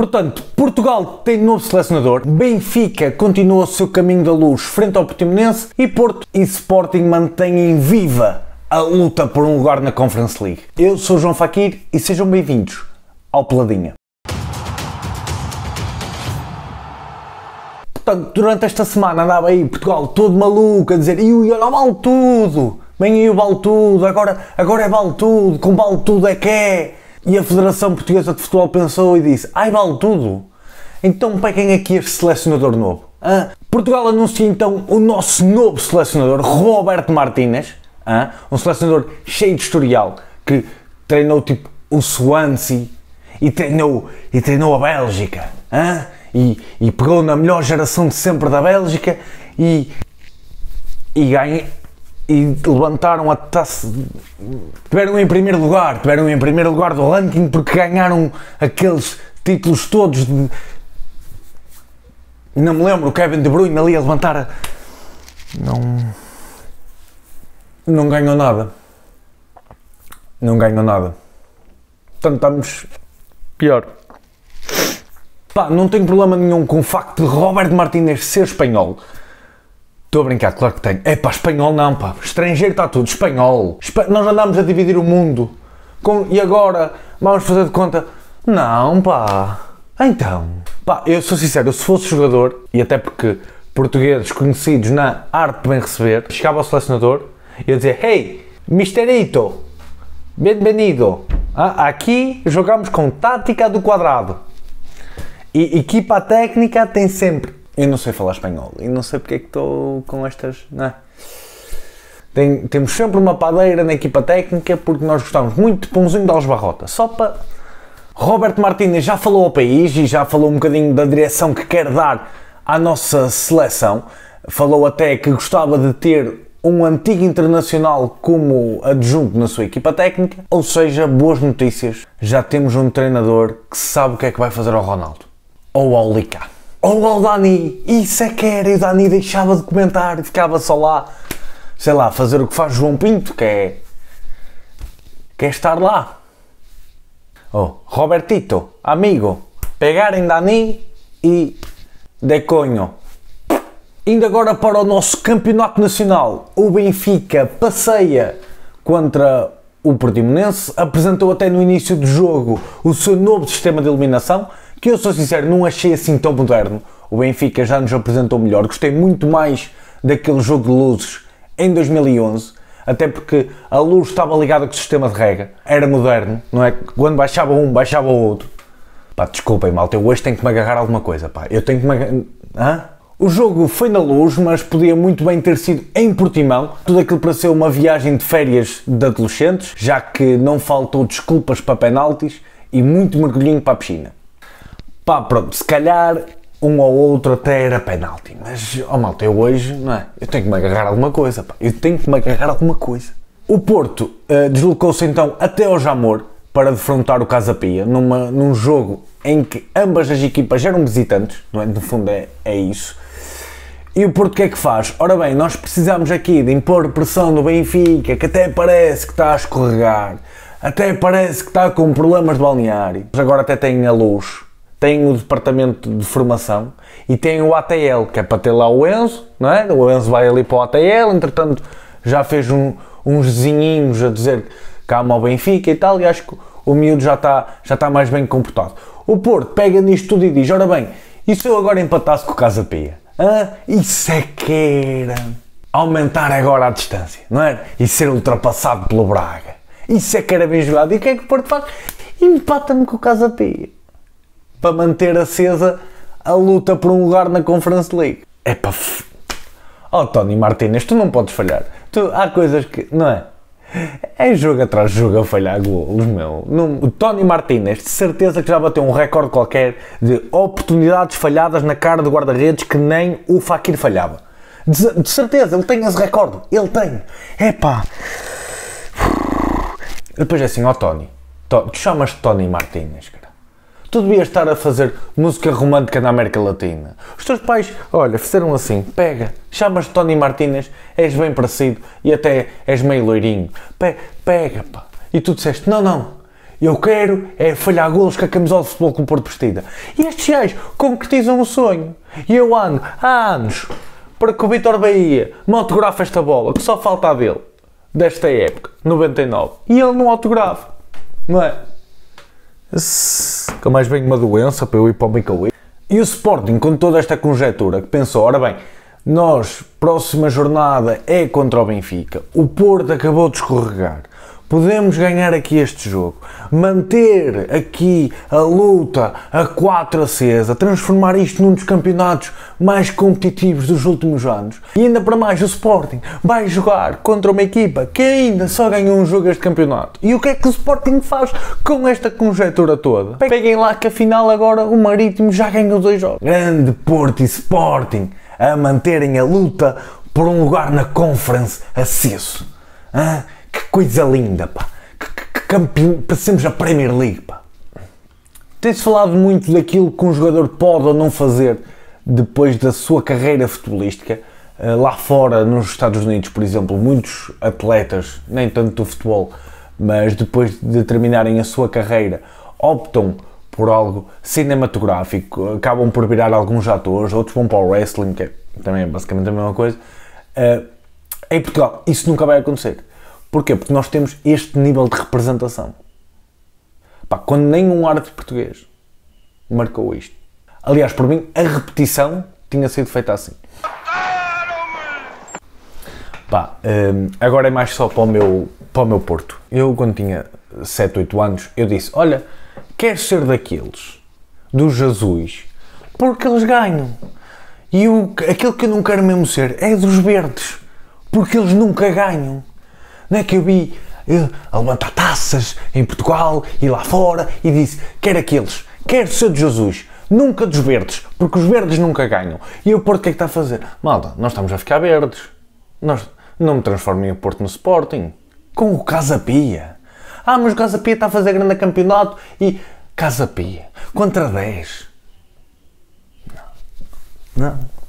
Portanto, Portugal tem novo selecionador, Benfica continua o seu caminho da luz frente ao Portimonense e Porto e Sporting mantêm viva a luta por um lugar na Conference League. Eu sou João Faquir e sejam bem-vindos ao Peladinha. Portanto, durante esta semana andava aí Portugal todo maluco a dizer e olha, vale tudo, vem aí o vale tudo, agora, agora é vale tudo, com vale tudo é que é. E a Federação Portuguesa de Futebol pensou e disse: ai, vale tudo. Então peguem aqui é este selecionador novo. Ah, Portugal anuncia então o nosso novo selecionador, Roberto Martínez, ah, um selecionador cheio de historial, que treinou tipo o Swansea e treinou, e treinou a Bélgica. Ah, e, e pegou na melhor geração de sempre da Bélgica e, e ganha, e levantaram a taça. Tiveram em primeiro lugar, tiveram em primeiro lugar do ranking porque ganharam aqueles títulos todos. De, não me lembro, o Kevin De Bruyne ali a levantar. A, não. Não ganhou nada. Não ganhou nada. Portanto, estamos pior. Pá, não tenho problema nenhum com o facto de Roberto Martínez ser espanhol. Estou a brincar, claro que tenho. É pá, espanhol não, pá. Estrangeiro está tudo, espanhol. Nós andámos a dividir o mundo. Com... E agora vamos fazer de conta. Não, pá. Então. Pá, eu sou sincero, se fosse jogador, e até porque portugueses conhecidos na arte de bem receber, chegava ao selecionador e ia dizer: Hey, misterito, bem-vindo. Ah, aqui jogamos com tática do quadrado. E equipa técnica tem sempre eu não sei falar espanhol e não sei porque é que estou com estas. Não é? Tem, temos sempre uma padeira na equipa técnica porque nós gostamos muito de pãozinho de albarrota. Só para. Roberto Martínez já falou ao país e já falou um bocadinho da direção que quer dar à nossa seleção. Falou até que gostava de ter um antigo internacional como adjunto na sua equipa técnica. Ou seja, boas notícias, já temos um treinador que sabe o que é que vai fazer ao Ronaldo ou ao Licá. Ou oh, oh, Dani, isso é que era, e o Dani deixava de comentar e ficava só lá, sei lá, fazer o que faz João Pinto, que é. que é estar lá. Oh, Robertito, amigo, pegarem Dani e de conho. Indo agora para o nosso campeonato nacional, o Benfica passeia contra o Portimonense, apresentou até no início do jogo o seu novo sistema de eliminação, que eu sou sincero, não achei assim tão moderno. O Benfica já nos apresentou melhor. Gostei muito mais daquele jogo de luzes em 2011, até porque a luz estava ligada com o sistema de rega. Era moderno, não é? Quando baixava um, baixava o outro. Pá, desculpem, malta, eu hoje tenho que me agarrar a alguma coisa, pá. Eu tenho que me agarrar... O jogo foi na luz, mas podia muito bem ter sido em Portimão. Tudo aquilo para ser uma viagem de férias de adolescentes, já que não faltou desculpas para penaltis e muito mergulhinho para a piscina. Pá, pronto, se calhar um ou outro até era penalti, mas, oh malta, eu hoje, não é? Eu tenho que me agarrar a alguma coisa, pá. Eu tenho que me agarrar a alguma coisa. O Porto uh, deslocou-se então até ao Jamor para defrontar o Casapia numa, num jogo em que ambas as equipas eram visitantes, não é? No fundo é, é isso. E o Porto o que é que faz? Ora bem, nós precisamos aqui de impor pressão no Benfica, que até parece que está a escorregar, até parece que está com problemas de balneário. Mas agora até tem a luz tem o departamento de formação e tem o ATL, que é para ter lá o Enzo, não é? O Enzo vai ali para o ATL, entretanto já fez um, uns desenhinhos a dizer que há mal Benfica e tal, e acho que o miúdo já está, já está mais bem comportado. O Porto pega nisto tudo e diz, ora bem, e se eu agora empatasse com o Casa Pia? Ah, isso é que era aumentar agora a distância, não é? E ser ultrapassado pelo Braga. Isso é que era bem jogado. E o que é que o Porto faz? Empata-me com o Casa Pia para manter acesa a luta por um lugar na Conference League. É para. Oh, Tony Martinez, tu não podes falhar. Tu, há coisas que. Não é? É jogo atrás de jogo a falhar golos, meu. o Tony Martinez, de certeza que já bateu um recorde qualquer de oportunidades falhadas na cara do guarda-redes que nem o Fakir falhava. De, de, certeza, ele tem esse recorde. Ele tem. Epá. Depois é assim, ó oh, Tony. To, tu chamas Tony Martinez, cara. Tu devias estar a fazer música romântica na América Latina. Os teus pais, olha, fizeram assim: pega, chamas de Tony Martínez, és bem parecido e até és meio loirinho. Pe pega, pá. E tu disseste: não, não. Eu quero é falhar golos com a camisola de futebol com o Porto Vestida. E estes gajos concretizam o sonho. E eu ando há anos para que o Vitor Bahia me autografe esta bola, que só falta a dele, desta época, 99. E ele não autografa. Não é? S que mais venho uma doença para eu ir para o Bicaway. E o Sporting, com toda esta conjectura, que pensou, ora bem, nós, próxima jornada é contra o Benfica, o Porto acabou de escorregar, podemos ganhar aqui este jogo, manter aqui a luta a 4 acesa, transformar isto num dos campeonatos mais competitivos dos últimos anos. E ainda para mais, o Sporting vai jogar contra uma equipa que ainda só ganhou um jogo este campeonato. E o que é que o Sporting faz com esta conjectura toda? Peguem lá que afinal agora o Marítimo já ganhou dois jogos. Grande Porto e Sporting a manterem a luta por um lugar na Conference aceso. Hã? Que coisa linda, pá. Que, que, que campeão. Passemos a Premier League, pá. Tem-se falado muito daquilo que um jogador pode ou não fazer depois da sua carreira futebolística. Eh, lá fora, nos Estados Unidos, por exemplo, muitos atletas, nem tanto do futebol, mas depois de terminarem a sua carreira, optam por algo cinematográfico, acabam por virar alguns atores, outros vão para o wrestling, que é também é basicamente a mesma coisa. Eh, em Portugal, isso nunca vai acontecer. Porquê? Porque nós temos este nível de representação. Pá, quando nenhum árbitro português marcou isto. Aliás, por mim, a repetição tinha sido feita assim. Pá, hum, agora é mais só para o, meu, para o meu Porto. Eu, quando tinha 7, 8 anos, eu disse, olha, queres ser daqueles, dos Jesus, porque eles ganham. E o aquilo que eu não quero mesmo ser é dos verdes, porque eles nunca ganham. Não é que eu vi eh, a levantar taças em Portugal e lá fora e disse: quer aqueles, quer ser de Jesus, nunca dos verdes, porque os verdes nunca ganham. E o Porto o que é que está a fazer? Malta, nós estamos a ficar verdes. Nós, não me transformem o Porto no Sporting. Com o Casa Pia. Ah, mas o Casa Pia está a fazer grande campeonato e. Casa Pia, contra 10. Não. Não.